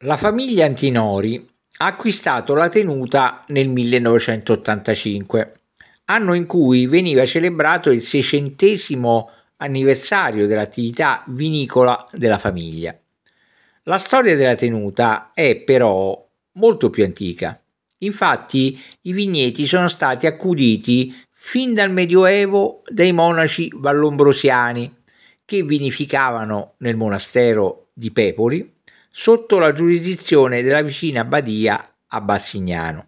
La famiglia Antinori ha acquistato la tenuta nel 1985, anno in cui veniva celebrato il seicentesimo anniversario dell'attività vinicola della famiglia. La storia della tenuta è però molto più antica. Infatti i vigneti sono stati accuditi fin dal Medioevo dai monaci vallombrosiani che vinificavano nel monastero di Pepoli sotto la giurisdizione della vicina Badia a Bassignano.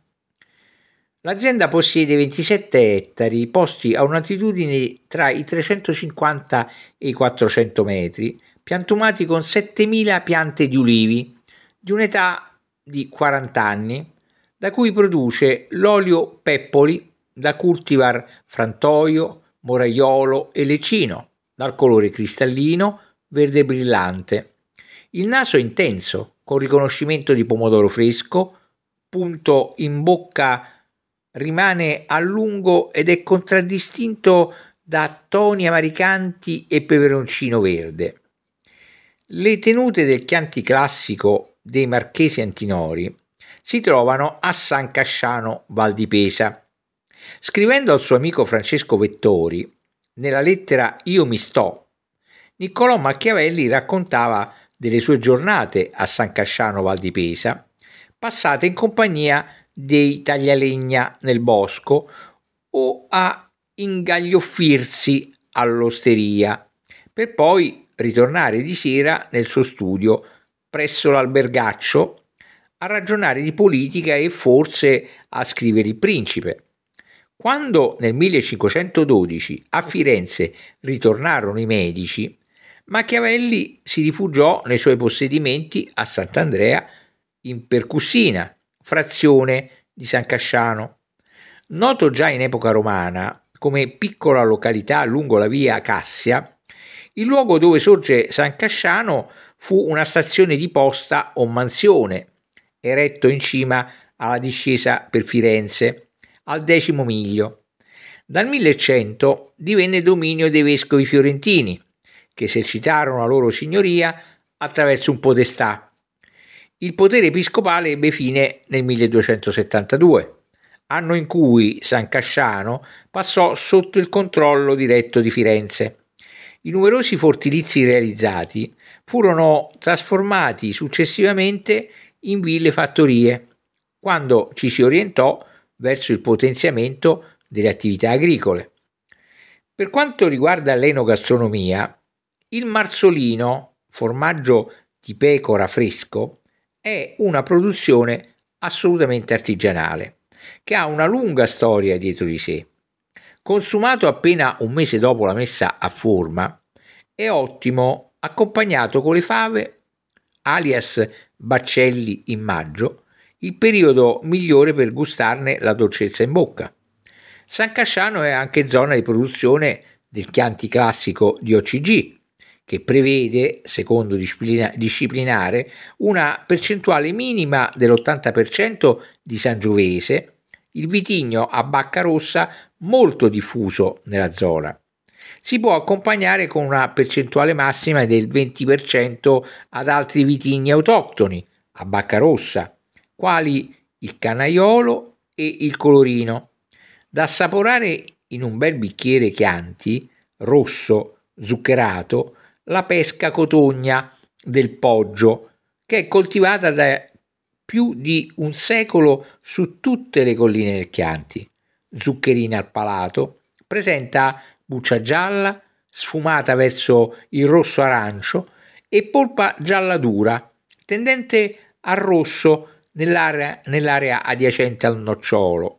L'azienda possiede 27 ettari posti a un'altitudine tra i 350 e i 400 metri, piantumati con 7.000 piante di ulivi di un'età di 40 anni, da cui produce l'olio Peppoli da cultivar Frantoio, Moraiolo e Lecino, dal colore cristallino, verde brillante il naso è intenso, con riconoscimento di pomodoro fresco, punto in bocca rimane a lungo ed è contraddistinto da toni amaricanti e peperoncino verde. Le tenute del Chianti classico dei Marchesi Antinori si trovano a San Casciano Val di Pesa. Scrivendo al suo amico Francesco Vettori, nella lettera Io mi sto, Niccolò Machiavelli raccontava delle sue giornate a San Casciano Val di Pesa, passate in compagnia dei taglialegna nel bosco o a ingaglioffirsi all'osteria, per poi ritornare di sera nel suo studio presso l'albergaccio a ragionare di politica e forse a scrivere il principe. Quando nel 1512 a Firenze ritornarono i medici, Machiavelli si rifugiò nei suoi possedimenti a Sant'Andrea in Percussina, frazione di San Casciano. Noto già in epoca romana come piccola località lungo la via Cassia, il luogo dove sorge San Casciano fu una stazione di posta o mansione, eretto in cima alla discesa per Firenze, al decimo miglio. Dal 1100 divenne dominio dei vescovi fiorentini che esercitarono la loro signoria attraverso un podestà. Il potere episcopale ebbe fine nel 1272, anno in cui San Casciano passò sotto il controllo diretto di Firenze. I numerosi fortilizi realizzati furono trasformati successivamente in ville fattorie, quando ci si orientò verso il potenziamento delle attività agricole. Per quanto riguarda l'enogastronomia, il marzolino, formaggio di pecora fresco, è una produzione assolutamente artigianale, che ha una lunga storia dietro di sé. Consumato appena un mese dopo la messa a forma, è ottimo accompagnato con le fave, alias baccelli in maggio, il periodo migliore per gustarne la dolcezza in bocca. San Casciano è anche zona di produzione del Chianti classico di OCG, che prevede, secondo disciplina, disciplinare, una percentuale minima dell'80% di Sangiovese, il vitigno a bacca rossa molto diffuso nella zona. Si può accompagnare con una percentuale massima del 20% ad altri vitigni autoctoni a bacca rossa, quali il canaiolo e il colorino. Da assaporare in un bel bicchiere Chianti, rosso, zuccherato, la pesca cotogna del Poggio, che è coltivata da più di un secolo su tutte le colline del Chianti. Zuccherina al palato, presenta buccia gialla, sfumata verso il rosso arancio e polpa gialla dura, tendente al rosso nell'area, nell'area adiacente al nocciolo.